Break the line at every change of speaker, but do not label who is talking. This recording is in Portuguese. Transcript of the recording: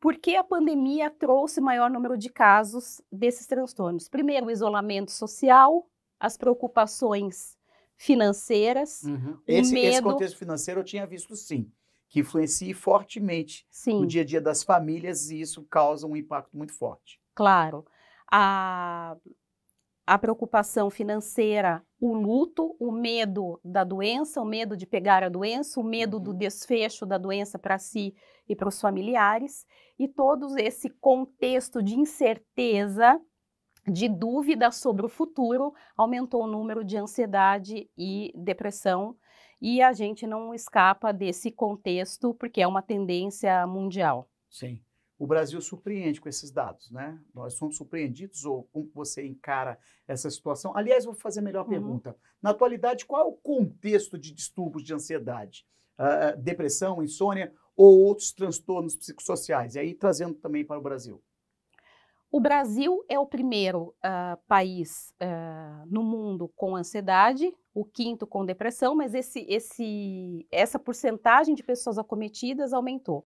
Por que a pandemia trouxe maior número de casos desses transtornos? Primeiro, o isolamento social, as preocupações financeiras,
uhum. esse, medo... esse contexto financeiro eu tinha visto sim, que influencia fortemente sim. o dia a dia das famílias e isso causa um impacto muito forte.
Claro. A, a preocupação financeira, o luto, o medo da doença, o medo de pegar a doença, o medo do uhum. desfecho da doença para si e para os familiares, e todo esse contexto de incerteza, de dúvida sobre o futuro, aumentou o número de ansiedade e depressão, e a gente não escapa desse contexto porque é uma tendência mundial.
Sim o Brasil surpreende com esses dados, né? Nós somos surpreendidos ou como você encara essa situação? Aliás, vou fazer a melhor uhum. pergunta. Na atualidade, qual é o contexto de distúrbios de ansiedade, uh, depressão, insônia ou outros transtornos psicossociais? E aí trazendo também para o Brasil.
O Brasil é o primeiro uh, país uh, no mundo com ansiedade, o quinto com depressão, mas esse, esse, essa porcentagem de pessoas acometidas aumentou.